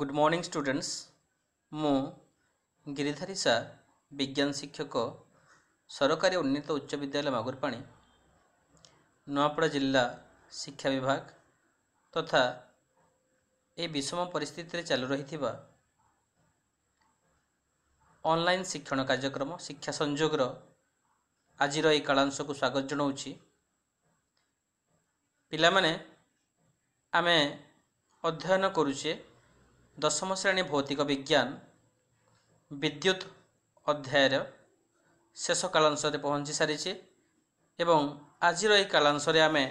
good morning students ମୁଁ ଗିରିଧାରୀ ସା ବିଜ୍ଞାନ ଶିକ୍ଷକ ସରକାରୀ ଉନ୍ନୀତ ଉଚ୍ଚ ବିଦ୍ୟାଳୟ ମାଗୁରପାଣି ନୂଆପଡ଼ା ଜିଲ୍ଲା ଶିକ୍ଷା ବିଭାଗ ତଥା ଏ ବିଷମ ପରିସ୍ଥିତିରେ ଚାଲୁ ରହିଥିବା ଅନଲାଇନ୍ ଶିକ୍ଷଣ କାର୍ଯ୍ୟକ୍ରମ ଶିକ୍ଷା ସଂଯୋଗର ଆଜିର ଏହି କାଳାଂଶକୁ ସ୍ୱାଗତ ଜଣାଉଛି ପିଲାମାନେ ଆମେ ଅଧ୍ୟୟନ କରୁଛେ ଦଶମ ଶ୍ରେଣୀ ଭୌତିକ ବିଜ୍ଞାନ ବିଦ୍ୟୁତ ଅଧ୍ୟାୟର ଶେଷ କାଳାଂଶରେ ପହଞ୍ଚି ସାରିଛି ଏବଂ ଆଜିର ଏହି କାଳାଂଶରେ ଆମେ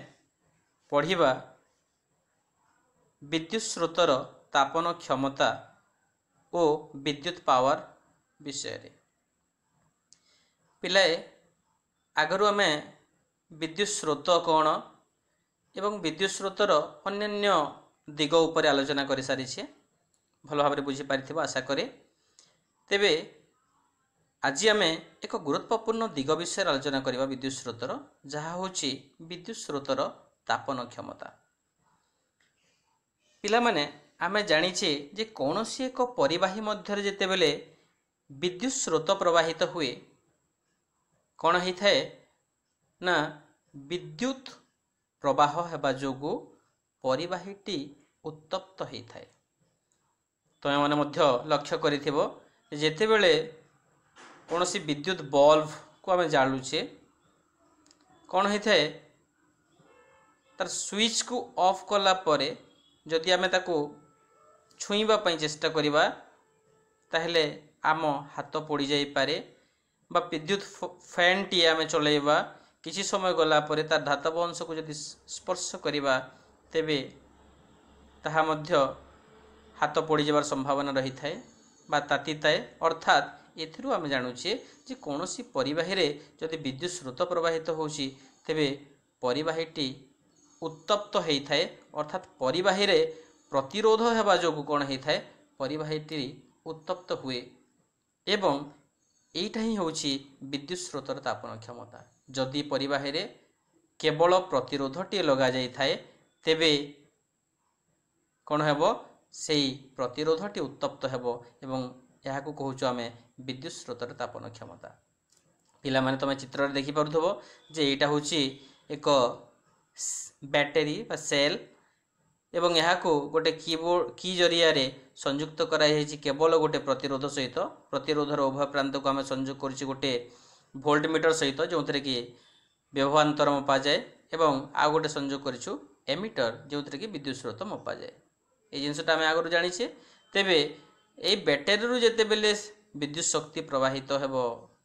ପଢ଼ିବା ବିଦ୍ୟୁତ ସ୍ରୋତର ତାପନ କ୍ଷମତା ଓ ବିଦ୍ୟୁତ ପାୱାର ବିଷୟରେ ପିଲାଏ ଆଗରୁ ଆମେ ବିଦ୍ୟୁତ ସ୍ରୋତ କ'ଣ ଏବଂ ବିଦ୍ୟୁତ ସ୍ରୋତର ଅନ୍ୟାନ୍ୟ ଦିଗ ଉପରେ ଆଲୋଚନା କରିସାରିଛେ ଭଲ ଭାବରେ ବୁଝିପାରିଥିବ ଆଶା କରେ ତେବେ ଆଜି ଆମେ ଏକ ଗୁରୁତ୍ୱପୂର୍ଣ୍ଣ ଦିଗ ବିଷୟରେ ଆଲୋଚନା କରିବା ବିଦ୍ୟୁତ୍ ସ୍ରୋତର ଯାହା ହେଉଛି ବିଦ୍ୟୁତ୍ ସ୍ରୋତର ତାପନ କ୍ଷମତା ପିଲାମାନେ ଆମେ ଜାଣିଛେ ଯେ କୌଣସି ଏକ ପରିବାହୀ ମଧ୍ୟରେ ଯେତେବେଳେ ବିଦ୍ୟୁତ୍ ସ୍ରୋତ ପ୍ରବାହିତ ହୁଏ କ'ଣ ହୋଇଥାଏ ନା ବିଦ୍ୟୁତ୍ ପ୍ରବାହ ହେବା ଯୋଗୁଁ ପରିବାହୀଟି ଉତ୍ତପ୍ତ ହୋଇଥାଏ ତୁମେମାନେ ମଧ୍ୟ ଲକ୍ଷ୍ୟ କରିଥିବ ଯେତେବେଳେ କୌଣସି ବିଦ୍ୟୁତ୍ ବଲ୍ବକୁ ଆମେ ଜାଳୁଛେ କ'ଣ ହୋଇଥାଏ ତାର ସୁଇଚ୍କୁ ଅଫ୍ କଲା ପରେ ଯଦି ଆମେ ତାକୁ ଛୁଇଁବା ପାଇଁ ଚେଷ୍ଟା କରିବା ତାହେଲେ ଆମ ହାତ ପୋଡ଼ିଯାଇପାରେ বা বিদ্যুৎ ফ্যানটিয়ে আমি চলাইবা কিছু সময় গলা পরে তার ধাতব অংশକୁ ଯଦି স্পর্শ କରିବା ତେବେ ତାହା ମଧ୍ୟ ହାତ ପଡ଼ିଯିବାର ସମ୍ଭାବନା ରହିଥାଏ ବା ତାତିଥାଏ ଅର୍ଥାତ୍ ଏଥିରୁ ଆମେ ଜାଣୁଛେ ଯେ କୌଣସି ପରିବାହୀରେ ଯଦି ବିଦ୍ୟୁତ୍ ସ୍ରୋତ ପ୍ରବାହିତ ହେଉଛି ତେବେ ପରିବାହୀଟି ଉତ୍ତପ୍ତ ହୋଇଥାଏ ଅର୍ଥାତ୍ ପରିବାହୀରେ ପ୍ରତିରୋଧ ହେବା ଯୋଗୁଁ କ'ଣ ହୋଇଥାଏ ପରିବାହୀଟି ଉତ୍ତପ୍ତ ହୁଏ ଏବଂ ଏଇଟା ହିଁ ହେଉଛି ବିଦ୍ୟୁତ୍ ସ୍ରୋତର ତାପନ କ୍ଷମତା ଯଦି ପରିବାହୀରେ କେବଳ ପ୍ରତିରୋଧଟିଏ ଲଗାଯାଇଥାଏ ତେବେ କ'ଣ ହେବ সেই ପ୍ରତିରୋଧଟି ଉତ୍ତପ୍ତ ହେବ ଏବଂ ଏହାକୁ କହୁଛୁ ଆମେ ବିଦ୍ୟୁତ୍ ସ୍ରୋତର ତାପନ କ୍ଷମତା ପିଲାମାନେ ତୁମେ ଚିତ୍ରରେ ଦେଖିପାରୁଥିବ ଯେ ଏଇଟା ହେଉଛି ଏକ ବ୍ୟାଟେରୀ ବା ସେଲ୍ ଏବଂ ଏହାକୁ ଗୋଟେ କିବୋର୍ଡ଼ କି ଜରିଆରେ ସଂଯୁକ୍ତ କରାଯାଇଛି କେବଳ ଗୋଟେ ପ୍ରତିରୋଧ ସହିତ ପ୍ରତିରୋଧର ଉଭୟ ପ୍ରାନ୍ତକୁ ଆମେ ସଂଯୋଗ କରୁଛି ଗୋଟେ ଭୋଲ୍ଟ ମିଟର ସହିତ ଯେଉଁଥିରେ କି ବ୍ୟବହାନ୍ତର ମପାଯାଏ ଏବଂ ଆଉ ଗୋଟେ ସଂଯୋଗ କରିଛୁ ଏମିଟର ଯେଉଁଥିରେ କି ବିଦ୍ୟୁତ୍ ସ୍ରୋତ ମପାଯାଏ এই জিনিসটা আমি আগর জাঁছে তেবে এই ব্যাটেরি যেতবে বিদ্যুৎ শক্তি প্রবাহিত হব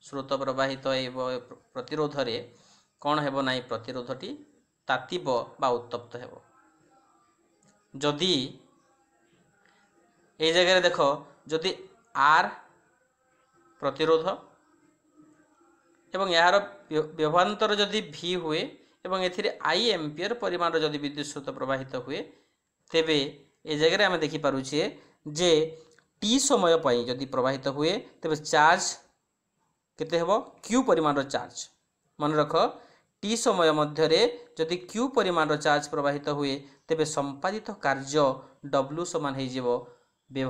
স্রোত প্রবাহিত প্রতিরোধরে କ'ଣ ହେବ ନାହିଁ ପ୍ରତିରୋଧଟି ତାତିବ ବା ଉତ୍ତପ୍ତ ହେବ ଯଦି ଏଇ ଜାଗାରେ ଦେଖ ଯଦି ଆର୍ ପ୍ରତିରୋଧ ଏବଂ ଏହାର ବ୍ୟବହାନ୍ତର ଯଦି ଭି ହୁଏ ଏବଂ ଏଥିରେ ଆଇ ଏମ୍ପିୟର ପରିମାଣର ଯଦି ବିଦ୍ୟୁତ ସ୍ରୋତ ପ୍ରବାହିତ ହୁଏ ତେବେ ए जगह आम देखिपे जे टी समय जदि प्रवाहित हुए तेज चार्ज के क्यू परिमाण चार्ज मन रख टी समय मध्य जदि क्यू परिमाण चार्ज प्रवाहित हुए तेज संपादित कार्य डब्ल्यू सामान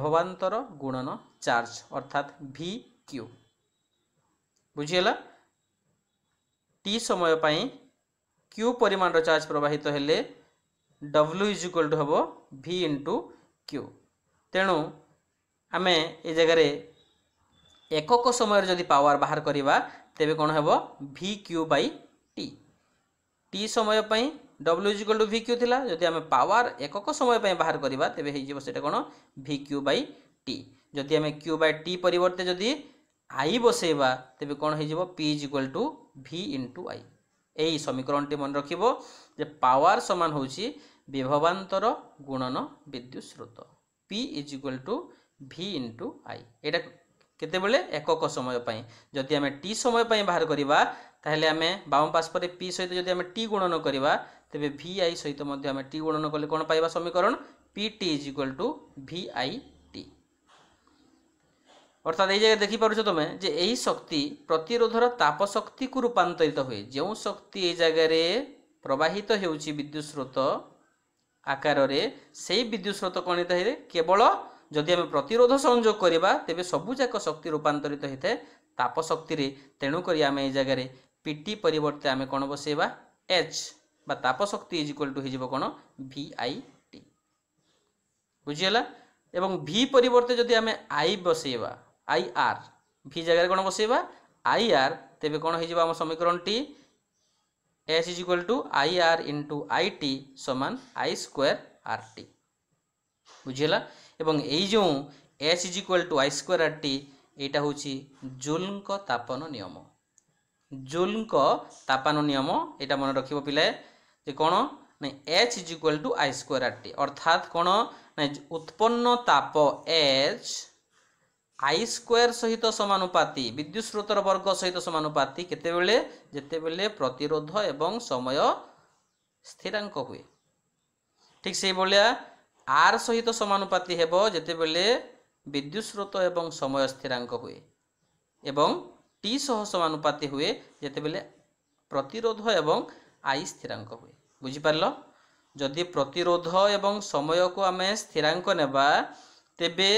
हो गुणन चार्ज अर्थात भि क्यू কিউ टी समय क्यू परिमाण चार्ज प्रवाहित charge W is equal to ହେବ ଭି ଇଣ୍ଟୁ କ୍ୟୁ ତେଣୁ ଆମେ ଏ ଜାଗାରେ ଏକକ ସମୟରେ ଯଦି ପାୱାର ବାହାର କରିବା ତେବେ କ'ଣ ହେବ ଭି କ୍ୟୁ ବାଇ ଟି ଟି ସମୟ ପାଇଁ W is equal to V Q ଥିଲା ଯଦି ଆମେ ପାୱାର ଏକକ ସମୟ ପାଇଁ ବାହାର କରିବା ତେବେ ହେଇଯିବ ସେଇଟା କ'ଣ ଭି କ୍ୟୁ ବାଇ ଟି ଯଦି ଆମେ କ୍ୟୁ ବାଇ ଟି ପରିବର୍ତ୍ତେ ଯଦି আই বসাইবা তেবে কোণ হয়ে যাব P is equal to V into I এই সমীকরণটি মনে রাখব যে পাওয়ার সমান হচ্ছে বিভবান্তর গুণন বিদ্যুৎ স্রোত P is equal to V into I এটা কেতবে একক সময় পাই যদি আমি টি সময় পাই বাহার করা তাহলে আমি বাম পার্শ্বরে পি সহিত যদি আমি টি গুণন করা তেবে ভি আই সহিত মধ্যে আমি টি গুণন কলে কোণ পাইবা সমীকরণ P T is equal to V I T অর্থাৎ এই জায়গায় দেখিপারছ তুমি যে এই শক্তি প্রতিরোধর তাপ শক্তিকু রূপান্তরিত হুয়ে যে শক্তি এই জায়গায় প্রবাহিত হেউচি বিদ্যুৎ স্রোত ଆକାରରେ ସେହି ବିଦ୍ୟୁତ୍ ସ୍ରୋତ କ'ଣ ହେଇଥାଏ କେବଳ ଯଦି ଆମେ ପ୍ରତିରୋଧ ସଂଯୋଗ କରିବା ତେବେ ସବୁଯାକ ଶକ୍ତି ରୂପାନ୍ତରିତ ହୋଇଥାଏ ତାପ ଶକ୍ତିରେ ତେଣୁକରି ଆମେ ଏଇ ଜାଗାରେ ପିଟି ପରିବର୍ତ୍ତେ ଆମେ କ'ଣ ବସେଇବା ଏଚ୍ বা তাপশক্তি ইজ ইকুয়াল টু হয়ে কোণ ভি আই টি বুঝিগাল এবং ভি পরিবর্তে যদি আমি আই বসাইবা আই আর ভি জায়গায় কোণ বসাইবা আই আর তেবে কোণ হয়ে আমার সমীকরণটি s is equal to ir into it সমান i square rt বুঝিলা এবং এই ଯେଉଁ s is equal to i square rt এইটা হচ্ছে জুলঙ্ক তাপন নিয়ম জুলঙ্ক তাপন নিয়ম এটা মনে রাখব পিলায় যে কোণ না H is equal to I square R T অর্থাৎ কোণ না উৎপন্ন তাপ এচ ଆଇ ସ୍କୋୟାର ସହିତ ସମାନୁପାତି ବିଦ୍ୟୁତ୍ ସ୍ରୋତର ବର୍ଗ ସହିତ ସମାନୁପାତି କେତେବେଳେ ଯେତେବେଳେ ପ୍ରତିରୋଧ ଏବଂ ସମୟ ସ୍ଥିରାଙ୍କ ହୁଏ ଠିକ୍ ସେଇଭଳିଆ ଆର୍ ସହିତ ସମାନୁପାତି ହେବ ଯେତେବେଳେ ବିଦ୍ୟୁତ୍ ସ୍ରୋତ ଏବଂ ସମୟ ସ୍ଥିରାଙ୍କ ହୁଏ ଏବଂ ଟି ସହ ସମାନୁପାତି ହୁଏ ଯେତେବେଳେ ପ୍ରତିରୋଧ ଏବଂ ଆଇ ସ୍ଥିରାଙ୍କ ହୁଏ ବୁଝିପାରିଲ ଯଦି ପ୍ରତିରୋଧ ଏବଂ ସମୟକୁ ଆମେ ସ୍ଥିରାଙ୍କ ନେବା ତେବେ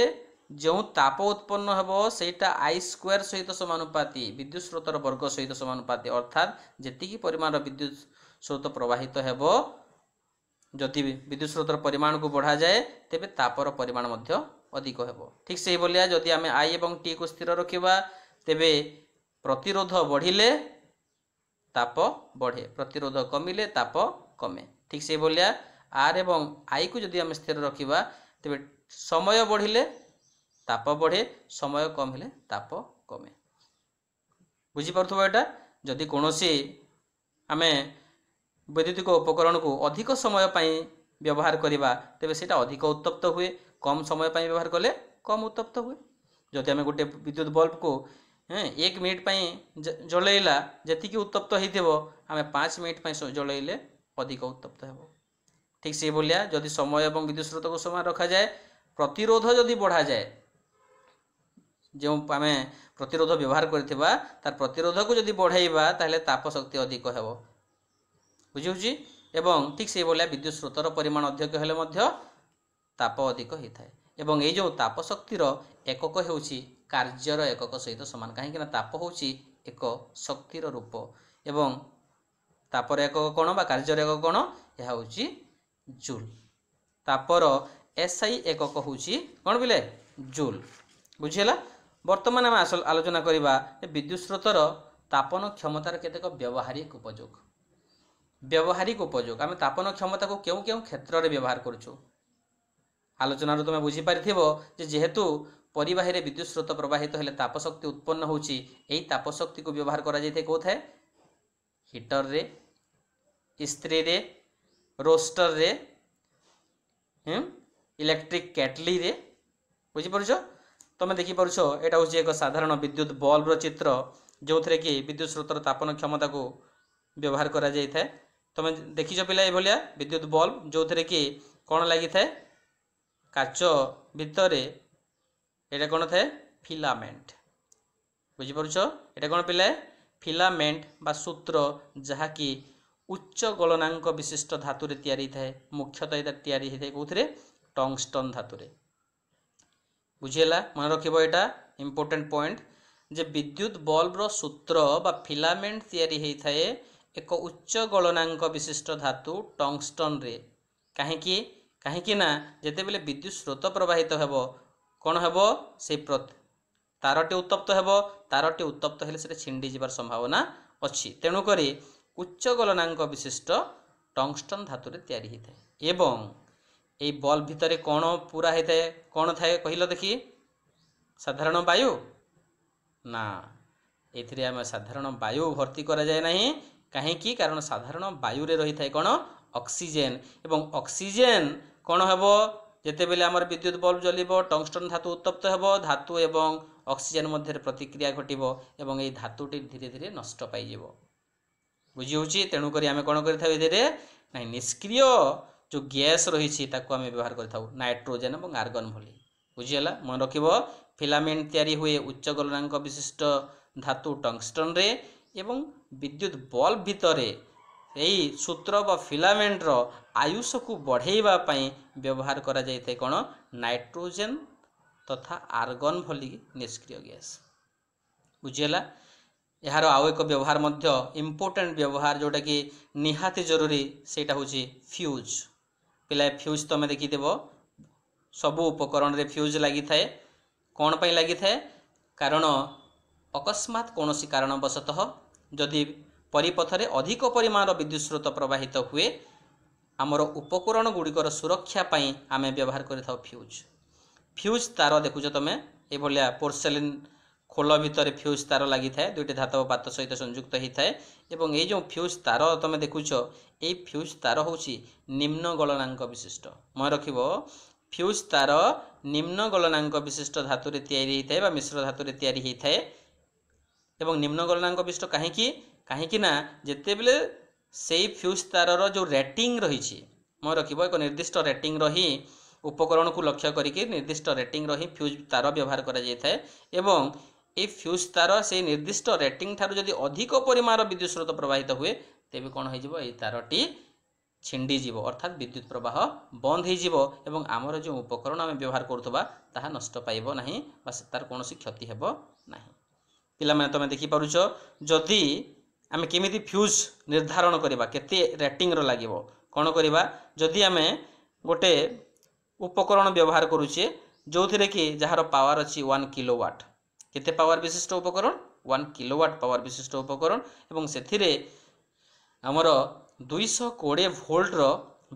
जो ताप उत्पन्न हे सहीटा आई स्क्वयर सहित समानुपाती विद्युत स्रोतर वर्ग सहित समानुपाती अर्थात जी परिमाण विद्युत स्रोत प्रवाहित हो जदि विद्युत स्रोतर परिमाण को बढ़ा जाए तेज तापर परिमाण अधिक हो ठीक से भाया जदि आम आई और टी को स्थिर रखा तेरे प्रतिरोध बढ़िले ताप बढ़े प्रतिरोध कमिले ताप कमे ठीक से भाया आर एवं आई को जदि स्थिर रखा तेज समय बढ़िले তাপ বড়ে সময় কম হলে তাপ কমে বুঝিপারুথব এটা যদি কোণী আমি বৈদ্যুতিক উপকরণকে অধিক সময় পাই ব্যবহার করা তবে সেটা অধিক উত্তপ্ত হুয়ে কম সময় পাই ব্যবহার কলে কম উত্তপ্ত হুয়ে যদি আমি গোটে বিদ্যুৎ বল্বকে হ্যাঁ এক মিনিট পাই জলাইলা যেতিকি উত্তপ্ত হয়েছিল আমি পাঁচ মিনিট পাই জলাইলে অধিক উত্তপ্ত হব ঠিক সেইভাবে যদি সময় এবং বিদ্যুৎ স্রোতকে সমান রখা যায় প্রতিরোধ যদি বড়া যায় ଯେଉଁ ଆମେ ପ୍ରତିରୋଧ ବ୍ୟବହାର କରିଥିବା ତାର ପ୍ରତିରୋଧକୁ ଯଦି ବଢ଼େଇବା ତାହେଲେ ତାପ ଶକ୍ତି ଅଧିକ ହେବ ବୁଝିହେଉଛି ଏବଂ ଠିକ୍ ସେଇଭଳିଆ ବିଦ୍ୟୁତ୍ ସ୍ରୋତର ପରିମାଣ ଅଧିକ ହେଲେ ମଧ୍ୟ ତାପ ଅଧିକ ହୋଇଥାଏ ଏବଂ ଏଇ ଯେଉଁ ତାପ ଶକ୍ତିର ଏକକ ହେଉଛି କାର୍ଯ୍ୟର ଏକକ ସହିତ ସମାନ କାହିଁକି ନା ତାପ ହେଉଛି ଏକ ଶକ୍ତିର ରୂପ ଏବଂ ତାପର ଏକକ କ'ଣ ବା କାର୍ଯ୍ୟର ଏକକ କ'ଣ ଏହା ହେଉଛି ଜୁଲ୍ ତାପର ଏସ୍ ଆଇ ଏକକ ହେଉଛି କ'ଣ ବୋଲେ ଜୁଲ୍ ବୁଝିହେଲା বর্তমানে আমি আসল আলোচনা କରିବା বিদ্যুৎ স্রোতর তাপন ক্ষমতার কেতেক ব্যবহারিক উপযোগ ব্যবহারিক উপযোগ আমি তাপন ক্ষমতাকে কেউ কেউ ক্ষেত্রে ব্যবহার করছু আলোচনার তুমি বুঝিপারি যে যেহেতু পরিবাহীরে বিদ্যুৎ স্রোত প্রবাহিত হলে তাপশক্তি উৎপন্ন হচ্ছে এই তাপশক্তি ব্যবহার করা যাই কোথায় হিটর্রে ইস্ত্রিরে রোস্টর্রে ইলেকট্রিক ক্যাটলিরে বুঝিপারছ তুমি দেখিপারুছ এটা ହେଉଛି ଏକ ସାଧାରଣ ବିଦ୍ୟୁତ ବଲ୍ବର ଚିତ୍ର ଯେଉଁଥିରେ କି ବିଦ୍ୟୁତ ସ୍ରୋତର ତାପନ କ୍ଷମତାକୁ ବ୍ୟବହାର କରାଯାଇଥାଏ ତୁମେ ଦେଖିଛ ପିଲା ଏଭଳିଆ ବିଦ୍ୟୁତ ବଲ୍ବ ଯେଉଁଥିରେ କି କ'ଣ ଲାଗିଥାଏ କାଚ ଭିତରେ এটা কোন থাকে ফিলামেন্ট বুঝিপারুছ এটা কোন পিলায় ফিলামেন্ট বা সূত্র যাকি উচ্চ গলনাঙ্ক বিশিষ্ট ধাতুরে তৈরি থাকে মুখ্যতঃ এটা তৈরি হয়ে থাকে কোথায় টংস্টন ধাতুরে ବୁଝିହେଲା ମନେ ରଖିବ ଏଇଟା ଇମ୍ପୋର୍ଟାଣ୍ଟ ପଏଣ୍ଟ ଯେ ବିଦ୍ୟୁତ ବଲ୍ବର ସୂତ୍ର ବା ଫିଲାମେଣ୍ଟ ତିଆରି ହୋଇଥାଏ ଏକ ଉଚ୍ଚ ଗଳନାଙ୍କ ବିଶିଷ୍ଟ ଧାତୁ ଟଙ୍ଗଷ୍ଟନ୍ରେ କାହିଁକି କାହିଁକି ନା ଯେତେବେଳେ ବିଦ୍ୟୁତ ସ୍ରୋତ ପ୍ରବାହିତ ହେବ କ'ଣ ହେବ ସେଇ ତାରଟି ଉତ୍ତପ୍ତ ହେବ ତାରଟି ଉତ୍ତପ୍ତ ହେଲେ ସେଟା ଛିଣ୍ଡି ଯିବାର ସମ୍ଭାବନା ଅଛି ତେଣୁକରି ଉଚ୍ଚ ଗଲନାଙ୍କ ବିଶିଷ୍ଟ ଟଙ୍ଗଷ୍ଟନ୍ ଧାତୁରେ ତିଆରି ହୋଇଥାଏ ଏବଂ ଏଇ ବଲ୍ ଭିତରେ କ'ଣ ପୁରା ହେଇଥାଏ କ'ଣ ଥାଏ କହିଲ ଦେଖି ସାଧାରଣ ବାୟୁ ନା ଏଥିରେ ଆମେ ସାଧାରଣ ବାୟୁ ଭର୍ତ୍ତି କରାଯାଏ ନାହିଁ କାହିଁକି କାରଣ ସାଧାରଣ ବାୟୁରେ ରହିଥାଏ କ'ଣ ଅକ୍ସିଜେନ୍ ଏବଂ ଅକ୍ସିଜେନ୍ କ'ଣ ହେବ ଯେତେବେଳେ ଆମର ବିଦ୍ୟୁତ ବଲ୍ବ ଜଲିବ ଟଙ୍ଗଷ୍ଟନ୍ ଧାତୁ ଉତ୍ତପ୍ତ ହେବ ଧାତୁ ଏବଂ ଅକ୍ସିଜେନ୍ ମଧ୍ୟରେ ପ୍ରତିକ୍ରିୟା ଘଟିବ ଏବଂ ଏହି ଧାତୁଟି ଧୀରେ ଧୀରେ ନଷ୍ଟ ପାଇଯିବ ବୁଝି ହେଉଛି ତେଣୁକରି ଆମେ କ'ଣ କରିଥାଉ ଏଥିରେ ନାହିଁ ନିଷ୍କ୍ରିୟ ଯେଉଁ ଗ୍ୟାସ୍ ରହିଛି ତାକୁ ଆମେ ବ୍ୟବହାର କରିଥାଉ ନାଇଟ୍ରୋଜେନ୍ ଏବଂ ଆର୍ଗନ୍ ଭଳି ବୁଝିହେଲା ମନେ ରଖିବ ଫିଲାମେଣ୍ଟ ତିଆରି ହୁଏ ଉଚ୍ଚ ଗଲନାଙ୍କ ବିଶିଷ୍ଟ ଧାତୁ ଟଙ୍ଗଷ୍ଟନ୍ରେ ଏବଂ ବିଦ୍ୟୁତ ବଲ୍ବ ଭିତରେ ଏହି ସୂତ୍ର ବା ଫିଲାମେଣ୍ଟର ଆୟୁଷକୁ ବଢ଼େଇବା ପାଇଁ ବ୍ୟବହାର କରାଯାଇଥାଏ କ'ଣ ନାଇଟ୍ରୋଜେନ୍ ତଥା ଆର୍ଗନ୍ ଭଳି ନିଷ୍କ୍ରିୟ ଗ୍ୟାସ୍ ବୁଝିହେଲା ଏହାର ଆଉ ଏକ ବ୍ୟବହାର ମଧ୍ୟ ଇମ୍ପୋର୍ଟାଣ୍ଟ ବ୍ୟବହାର ଯେଉଁଟାକି ନିହାତି ଜରୁରୀ ସେଇଟା ହେଉଛି ଫ୍ୟୁଜ୍ ପିଲା ଫ୍ୟୁଜ୍ ତୁମେ ଦେଖିଥିବ ସବୁ ଉପକରଣରେ ଫ୍ୟୁଜ୍ ଲାଗିଥାଏ କ'ଣ ପାଇଁ ଲାଗିଥାଏ କାରଣ ଅକସ୍ମାତ୍ କୌଣସି କାରଣବଶତଃ ଯଦି ପରିପଥରେ ଅଧିକ ପରିମାଣର ବିଦ୍ୟୁତ୍ ସ୍ରୋତ ପ୍ରବାହିତ ହୁଏ ଆମର ଉପକରଣ ଗୁଡ଼ିକର ସୁରକ୍ଷା ପାଇଁ ଆମେ ବ୍ୟବହାର କରିଥାଉ ଫ୍ୟୁଜ୍ ଫ୍ୟୁଜ୍ ତାର ଦେଖୁଛ ତୁମେ ଏଭଳିଆ ପୋର୍ସେଲିନ୍ খোল ভিতরে ফ্ୟୁଜ୍ ତାର ଲାଗିଥାଏ ଦୁଇଟି ଧାତବ ପାତ ସହିତ ସଂଯୁକ୍ତ ହୋଇଥାଏ ଏବଂ ଏଇ ଯେଉଁ ଫ୍ୟୁଜ୍ ତାର ତୁମେ ଦେଖୁଛ ଏଇ ଫ୍ୟୁଜ୍ ତାର ହେଉଛି ନିମ୍ନ ଗଳନାଙ୍କ ବିଶିଷ୍ଟ ମନେ ରଖିବ ଫ୍ୟୁଜ୍ ତାର ନିମ୍ନ ଗଳନାଙ୍କ ବିଶିଷ୍ଟ ଧାତୁରେ ତିଆରି ହୋଇଥାଏ ବା ମିଶ୍ର ଧାତୁରେ ତିଆରି ହୋଇଥାଏ ଏବଂ ନିମ୍ନ ଗଳନାଙ୍କ ବିଶିଷ୍ଟ କାହିଁକି କାହିଁକି ନା ଯେତେବେଳେ ସେଇ ଫ୍ୟୁଜ୍ ତାରର ଯେଉଁ ରେଟିଂ ରହିଛି ମନେ ରଖିବ ଏକ ନିର୍ଦ୍ଦିଷ୍ଟ ରେଟିଂ ରହି ଉପକରଣକୁ ଲକ୍ଷ୍ୟ କରିକି ନିର୍ଦ୍ଦିଷ୍ଟ ରେଟିଂ ରହି ଫ୍ୟୁଜ୍ ତାର ବ୍ୟବହାର କରାଯାଇଥାଏ ଏବଂ এই ଫ୍ୟୁଜ୍ ତାର ସେଇ ନିର୍ଦ୍ଦିଷ୍ଟ ରେଟିଂ ଠାରୁ ଯଦି ଅଧିକ ପରିମାଣର ବିଦ୍ୟୁତ୍ ସ୍ରୋତ ପ୍ରବାହିତ ହୁଏ ତେବେ କ'ଣ ହୋଇଯିବ ଏହି ତାରଟି ଛିଣ୍ଡିଯିବ ଅର୍ଥାତ୍ ବିଦ୍ୟୁତ୍ ପ୍ରବାହ ବନ୍ଦ ହୋଇଯିବ ଏବଂ ଆମର ଯେଉଁ ଉପକରଣ ଆମେ ବ୍ୟବହାର କରୁଥିବା ତାହା ନଷ୍ଟ ପାଇବ ନାହିଁ ବା ତାର କୌଣସି କ୍ଷତି ହେବ ନାହିଁ ପିଲାମାନେ ତୁମେ ଦେଖିପାରୁଛ ଯଦି ଆମେ କେମିତି ଫ୍ୟୁଜ୍ ନିର୍ଦ୍ଧାରଣ କରିବା କେତେ ରେଟିଂର ଲାଗିବ କ'ଣ କରିବା ଯଦି ଆମେ ଗୋଟେ ଉପକରଣ ବ୍ୟବହାର କରୁଛେ ଯେଉଁଥିରେ କି ଯାହାର ପାୱାର ଅଛି ୱାନ୍ କିଲୋ ୱାଟ୍ କେତେ ପାୱାର ବିଶିଷ୍ଟ ଉପକରଣ ୱାନ୍ କିଲୋୱାଟ୍ ପାୱାର ବିଶିଷ୍ଟ ଉପକରଣ ଏବଂ ସେଥିରେ ଆମର ଦୁଇଶହ କୋଡ଼ିଏ ଭୋଲ୍ଟର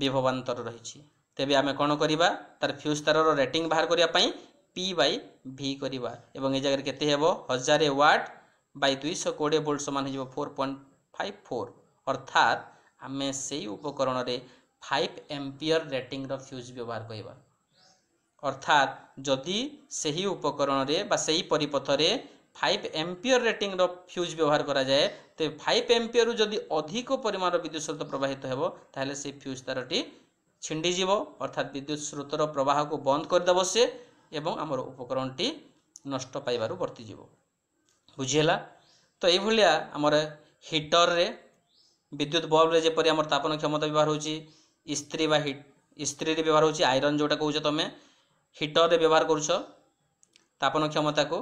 ବିଭବାନ୍ତର ରହିଛି ତେବେ ଆମେ କ'ଣ କରିବା ତା'ର ଫ୍ୟୁଜ୍ ତାରର ରେଟିଂ ବାହାର କରିବା ପାଇଁ ପି ବାଇ ଭି କରିବା ଏବଂ ଏ ଜାଗାରେ କେତେ ହେବ ହଜାରେ ୱାଟ୍ ବାଇ ଦୁଇଶହ କୋଡ଼ିଏ ଭୋଲ୍ଟ ସମାନ ହେଇଯିବ ଫୋର୍ ପଏଣ୍ଟ ଫାଇଭ୍ ଫୋର୍ ଅର୍ଥାତ୍ ଆମେ ସେଇ ଉପକରଣରେ ଫାଇଭ୍ ଏମ୍ପିୟର ରେଟିଂର ଫ୍ୟୁଜ୍ ବ୍ୟବହାର କରିବା অর্থাৎ ଯଦି ସେହି ଉପକରଣରେ ବା ସେହି ପରିପଥରେ ফাইভ এম্পিয়র রেটিংর ফ্যুজ ব্যবহার করা যায় তো ফাইভ এম্পিয়রু যদি অধিক পরিমাণর বিদ্যুৎ স্রোত প্রবাহিত হব তাহলে সেই ফ্যুজ তারটি ছিণ্ডিযিব অর্থাৎ বিদ্যুৎ স্রোতর প্রবাহকে বন্ধ করেদেব সে এবং আমার উপকরণটি নষ্ট পাইবার বর্তিযিব বুঝিলা তো এইভাবে আমার হিটর্রে বিদ্যুৎ বল্বরে যেপরি আমার তাপন ক্ষমতা ব্যবহার হচ্ছে ইস্ত্রি বা হিট ইস্ত্রিরে ব্যবহার হচ্ছে আইরন যেটা কৌছ তুমি ହିଟରରେ ବ୍ୟବହାର କରୁଛ ତାପନ କ୍ଷମତାକୁ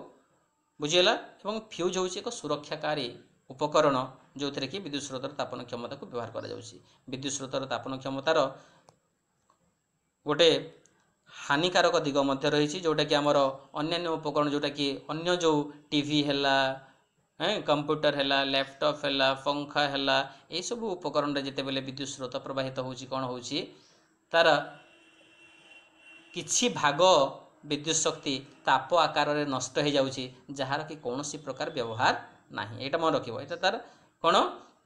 ବୁଝିହେଲା ଏବଂ ଫ୍ୟୁଜ୍ ହେଉଛି ଏକ ସୁରକ୍ଷାକାରୀ ଉପକରଣ ଯେଉଁଥିରେ କି ବିଦ୍ୟୁତ ସ୍ରୋତର ତାପନ କ୍ଷମତାକୁ ବ୍ୟବହାର କରାଯାଉଛି ବିଦ୍ୟୁତ ସ୍ରୋତର ତାପନ କ୍ଷମତାର ଗୋଟେ ହାନିକାରକ ଦିଗ ମଧ୍ୟ ରହିଛି ଯେଉଁଟାକି ଆମର ଅନ୍ୟାନ୍ୟ ଉପକରଣ ଯେଉଁଟାକି ଅନ୍ୟ ଯେଉଁ ଟିଭି ହେଲା କମ୍ପ୍ୟୁଟର ହେଲା ଲ୍ୟାପଟପ୍ ହେଲା ପଙ୍ଖା ହେଲା ଏହିସବୁ ଉପକରଣରେ ଯେତେବେଳେ ବିଦ୍ୟୁତ ସ୍ରୋତ ପ୍ରବାହିତ ହେଉଛି କ'ଣ ହେଉଛି ତା'ର କିଛି ଭାଗ ବିଦ୍ୟୁତ୍ ଶକ୍ତି ତାପ ଆକାରରେ ନଷ୍ଟ ହୋଇଯାଉଛି ଯାହାର କି କୌଣସି ପ୍ରକାର ବ୍ୟବହାର ନାହିଁ ଏଇଟା ମନେ ରଖିବ ଏଇଟା ତାର କ'ଣ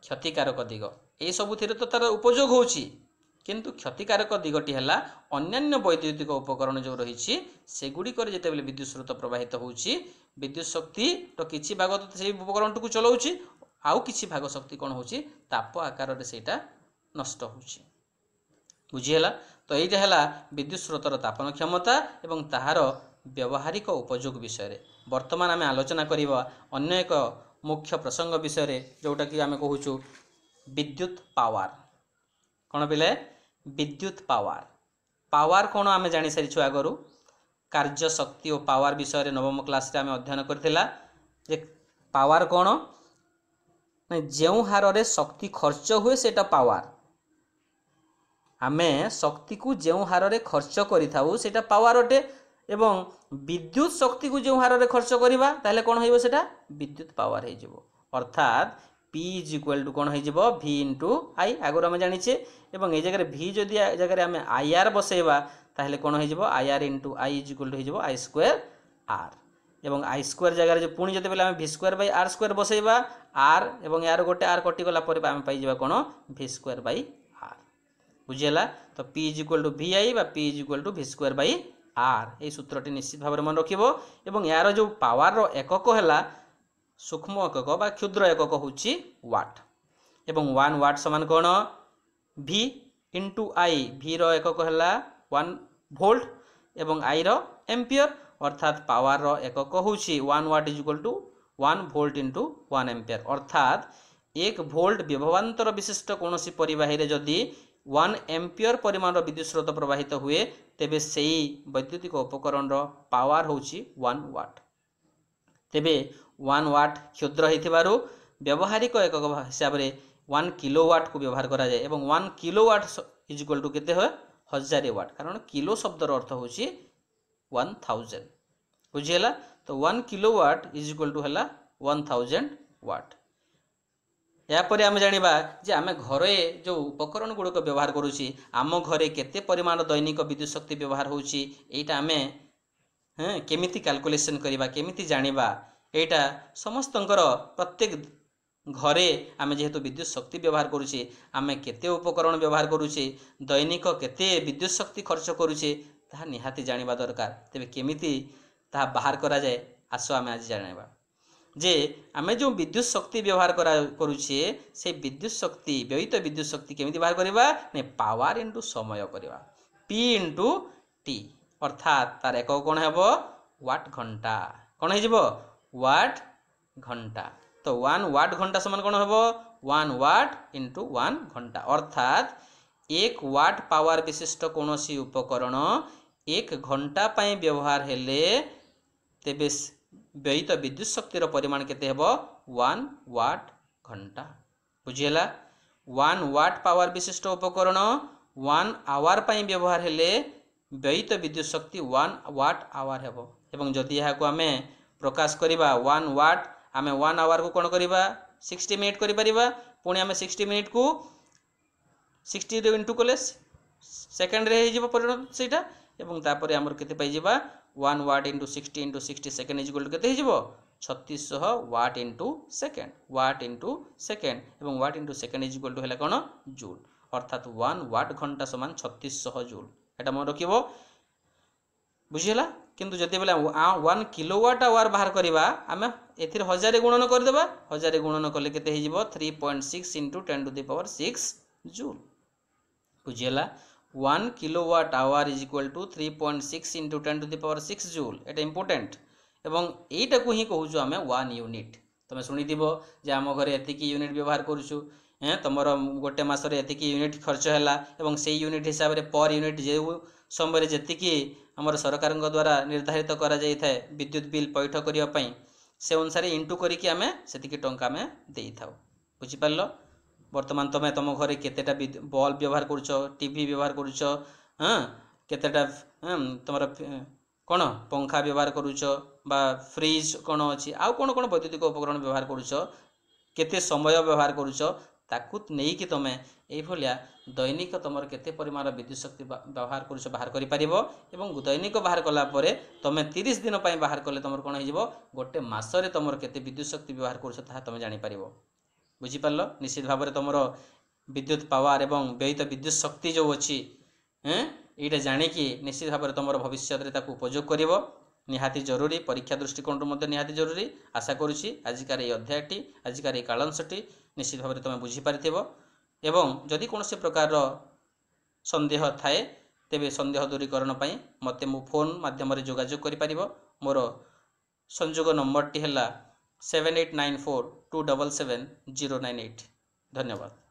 କ୍ଷତିକାରକ ଦିଗ ଏଇସବୁଥିରେ ତ ତାର ଉପଯୋଗ ହେଉଛି କିନ୍ତୁ କ୍ଷତିକାରକ ଦିଗଟି ହେଲା ଅନ୍ୟାନ୍ୟ ବୈଦ୍ୟୁତିକ ଉପକରଣ ଯେଉଁ ରହିଛି ସେଗୁଡ଼ିକରେ ଯେତେବେଳେ ବିଦ୍ୟୁତ୍ ସ୍ରୋତ ପ୍ରବାହିତ ହେଉଛି ବିଦ୍ୟୁତ୍ ଶକ୍ତିର କିଛି ଭାଗ ତ ସେଇ ଉପକରଣଟିକୁ ଚଲାଉଛି ଆଉ କିଛି ଭାଗ ଶକ୍ତି କ'ଣ ହେଉଛି ତାପ ଆକାରରେ ସେଇଟା ନଷ୍ଟ ହେଉଛି ବୁଝିହେଲା ତ ଏଇଟା ହେଲା ବିଦ୍ୟୁତ ସ୍ରୋତର ତାପନ କ୍ଷମତା ଏବଂ ତାହାର ବ୍ୟବହାରିକ ଉପଯୋଗ ବିଷୟରେ ବର୍ତ୍ତମାନ ଆମେ ଆଲୋଚନା କରିବା ଅନ୍ୟ ଏକ ମୁଖ୍ୟ ପ୍ରସଙ୍ଗ ବିଷୟରେ ଯେଉଁଟାକି ଆମେ କହୁଛୁ ବିଦ୍ୟୁତ ପାୱାର କ'ଣ ପିଲେ ବିଦ୍ୟୁତ ପାୱାର ପାୱାର କ'ଣ ଆମେ ଜାଣିସାରିଛୁ ଆଗରୁ କାର୍ଯ୍ୟ ଶକ୍ତି ଓ ପାୱାର ବିଷୟରେ ନବମ କ୍ଲାସ୍ରେ ଆମେ ଅଧ୍ୟୟନ କରିଥିଲା ଯେ ପାୱାର କ'ଣ ଯେଉଁ ହାରରେ ଶକ୍ତି ଖର୍ଚ୍ଚ ହୁଏ ସେଇଟା ପାୱାର ଆମେ ଶକ୍ତିକୁ ଯେଉଁ ହାରରେ ଖର୍ଚ୍ଚ କରିଥାଉ ସେଇଟା ପାୱାର ଅଟେ ଏବଂ ବିଦ୍ୟୁତ ଶକ୍ତିକୁ ଯେଉଁ ହାରରେ ଖର୍ଚ୍ଚ କରିବା ତାହେଲେ କ'ଣ ହେବ ସେଇଟା ବିଦ୍ୟୁତ ପାୱାର ହେଇଯିବ ଅର୍ଥାତ୍ ପି ଇଜ୍ ଇକ୍ୱାଲ୍ ଟୁ କ'ଣ ହେଇଯିବ ଭି ଇଣ୍ଟୁ ଆଇ ଆଗରୁ ଆମେ ଜାଣିଛେ ଏବଂ ଏ ଜାଗାରେ ଭି ଯଦି ଜାଗାରେ ଆମେ ଆଇ ଆର୍ ବସେଇବା ତାହେଲେ କ'ଣ ହେଇଯିବ I R into I is equal to ହେଇଯିବ ଆଇ ସ୍କୋୟାର୍ ଆର୍ এবং আই স্কোয়ার জায়গায় যে পুঁ যেতবে আমি V square by R square বসাইবা আর এবং এর গোটে আর কটিগলা পরে আমি পাইযা কোণ ভি স্কোয়ার বাই বুঝিলা তো P is equal to V I বা P is equal to V square by R এই সূত্রটি নিশ্চিত ভাবে মনে রাখব এবং এর যে পাওয়ার একক হেলা সূক্ষ্ম একক বা ক্ষুদ্র একক হচ্ছে ওয়াট এবং ওয়ান ওয়াট সমান কোণ ভি ইন্টু আই ভি রকক হেলা ওয়ান ভোল্ট এবং আই রম্পিয়র অর্থাৎ পাওয়ার একক হচ্ছে one watt is equal to one volt into one ampere অর্থাৎ এক ভোল্ট ব্যবহান্তর বিশিষ্ট কোণী পরিবাহীরে যদি ওয়ান এম্পিওর পরিমাণর বিদ্যুৎ স্রোত প্রবাহিত হুয়ে তেবে সেই বৈদ্যুতিক উপকরণর পাওয়ার হচ্ছে ওয়ান ওয়াট তেবে ওয়ান ওয়াট ক্ষুদ্র হয়েছিল ব্যবহারিক একক হিসাবে ওয়ান কিলো ওয়াটকু ব্যবহার করা যায় এবং one kilowatt is equal to কেতে হয় হজারে ওয়াট কারণ কিলো শব্দর অর্থ হচ্ছে ওয়ান থাউজেন্ড বুঝিগলা তো one kilowatt is equal to হল ওয়ান থাউজেন্ড ওয়াট ଏହାପରେ ଆମେ ଜାଣିବା ଯେ ଆମେ ଘରେ ଯେଉଁ ଉପକରଣ ଗୁଡ଼ିକ ବ୍ୟବହାର କରୁଛି ଆମ ଘରେ କେତେ ପରିମାଣ ଦୈନିକ ବିଦ୍ୟୁତ୍ ଶକ୍ତି ବ୍ୟବହାର ହେଉଛି ଏଇଟା ଆମେ ହଁ କେମିତି କାଲକୁଲେସନ୍ କରିବା କେମିତି ଜାଣିବା ଏଇଟା ସମସ୍ତଙ୍କର ପ୍ରତ୍ୟେକ ଘରେ ଆମେ ଯେହେତୁ ବିଦ୍ୟୁତ୍ ଶକ୍ତି ବ୍ୟବହାର କରୁଛେ ଆମେ କେତେ ଉପକରଣ ବ୍ୟବହାର କରୁଛେ ଦୈନିକ କେତେ ବିଦ୍ୟୁତ୍ ଶକ୍ତି ଖର୍ଚ୍ଚ କରୁଛେ ତାହା ନିହାତି ଜାଣିବା ଦରକାର ତେବେ କେମିତି ତାହା ବାହାର କରାଯାଏ ଆସ ଆମେ ଆଜି ଜାଣିବା যে আমি যে বিদ্যুৎ শক্তি ব্যবহার করা করুছে সে বিদ্যুৎ শক্তি ব্যয়িত বিদ্যুৎ শক্তি কেমিতি বাহার করা না পাওয়ার ইন্টু সময় করা পি ইন্টু টি অর্থাৎ তার একক কোণ হব ওয়াট ঘন্টা কোণ হয়ে যাব ওয়াট ঘন্টা তো ওয়ান ওয়াট ঘন্টা সমান কোণ হব ওয়ান ওয়াট ইন্টু ওয়ান ঘন্টা অর্থাৎ এক ওয়াট পাওয়ার বিশিষ্ট কোণী উপকরণ এক ঘন্টা পাই ব্যবহার হলে তেবে ব্যয়িত বিদ্যুৎ শক্তির পরিমাণ কেতে হব ওয়ান ওয়াট ঘণ্টা বুঝিলা ওয়ান ওয়াট পাওয়ার বিশিষ্ট উপকরণ ওয়ান আওয়ার পাই ব্যবহার হলে ব্যয়িত বিদ্যুৎ শক্তি ওয়ান ওয়াট আওয়ার হব এবং যদি এহাকু আমি প্রকাশ করিবা ওয়ান ওয়াট আমি ওয়ান আওয়ার কু কোণ করিবা সিক্সটি মিনিট করিপারিবা পুনি আমি সিক্সটি মিনিট কু সিক্সটি ইন্টু কলে সেকেন্ডরে হয়ে যাব পরিণত সেইটা এবং তারপরে আমার কেতে পাইযা one watt into sixty into sixty second is gold কেতে হয়ে ছত্রিশশহ watt into second watt into second এবং watt into second is gold হলে কোণ জুল অর্থাৎ ওয়ান ওয়াট ঘন্টা সমান ছত্রিশশহ জুল এটা মনে রাখব বুঝিলা কিন্তু যেতবে ওয়ান কিলোওয়াট আওয়ার বাহার করা আমি এর হাজারে গুণন করেদেবা হাজারে গুণন কলে কেতে হয়ে যাব three point six into ten to the power six joule বুঝিলা 1 kilowatt hour is equal to three point six into ten to the power six joule এটা ইম্পর্টেন্ট এবং এইটাকু ହିଁ କହୁଛୁ ଆମେ ୱାନ୍ ୟୁନିଟ୍ ତୁମେ ଶୁଣିଥିବ ଯେ ଆମ ଘରେ ଏତିକି ୟୁନିଟ୍ ବ୍ୟବହାର କରୁଛୁ ହେଁ ତୁମର ଗୋଟେ ମାସରେ ଏତିକି ୟୁନିଟ୍ ଖର୍ଚ୍ଚ ହେଲା ଏବଂ ସେଇ ୟୁନିଟ୍ ହିସାବରେ ପର୍ ୟୁନିଟ୍ ଯେଉଁ ସମୟରେ ଯେତିକି ଆମର ସରକାରଙ୍କ ଦ୍ୱାରା ନିର୍ଦ୍ଧାରିତ କରାଯାଇଥାଏ ବିଦ୍ୟୁତ ବିଲ୍ ପୈଠ କରିବା ପାଇଁ ସେ ଅନୁସାରେ ଇଣ୍ଟୁ କରିକି ଆମେ ସେତିକି ଟଙ୍କା ଆମେ ଦେଇଥାଉ ବୁଝିପାରିଲ বর্তমান তুমি তুম ঘরে কেতেটা বল্ব ব্যবহার করছ টিভি ব্যবহার করছ হ্যাঁ কেতেটা হ্যাঁ, তোমার কোণ পঙ্খা ব্যবহার করুছ বা ফ্রিজ কোণ অছি আউ কোণ কোণ বৈদ্যুতিক উপকরণ ব্যবহার করুছ কেতে সময় ব্যবহার করুছ তাকে নেইকি তুমি এইভাবে দৈনিক তোমার কেতে পরিমাণ বিদ্যুৎ শক্তি ব্যবহার করছ বাহার করে পার এবং দৈনিক বাহার কলাপরে তুমি তিরিশ দিন বাহার কলে তোমার কোণ হয়ে গোটে মাসরে তোমার কেতে বিদ্যুৎ শক্তি ব্যবহার করছ তাহা তুমি জাঁপার ବୁଝିପାରିଲ ନିଶ୍ଚିତ ଭାବରେ ତୁମର ବିଦ୍ୟୁତ ପାୱାର ଏବଂ ବ୍ୟୟିତ ବିଦ୍ୟୁତ ଶକ୍ତି ଯେଉଁ ଅଛି ଏଇଟା ଜାଣିକି ନିଶ୍ଚିତ ଭାବରେ ତୁମର ଭବିଷ୍ୟତରେ ତାକୁ ଉପଯୋଗ କରିବ ନିହାତି ଜରୁରୀ ପରୀକ୍ଷା ଦୃଷ୍ଟିକୋଣରୁ ମଧ୍ୟ ନିହାତି ଜରୁରୀ ଆଶା କରୁଛି ଆଜିକାର ଏହି ଅଧ୍ୟାୟଟି ଆଜିକାର ଏଇ କାଳାଂଶଟି ନିଶ୍ଚିତ ଭାବରେ ତୁମେ ବୁଝିପାରିଥିବ ଏବଂ ଯଦି କୌଣସି ପ୍ରକାରର ସନ୍ଦେହ ଥାଏ ତେବେ ସନ୍ଦେହ ଦୂରୀକରଣ ପାଇଁ ମୋତେ ମୋ ଫୋନ୍ ମାଧ୍ୟମରେ ଯୋଗାଯୋଗ କରିପାରିବ ମୋର ସଂଯୋଗ ନମ୍ବରଟି ହେଲା seven eight nine four two double seven zero nine eight धन्यवाद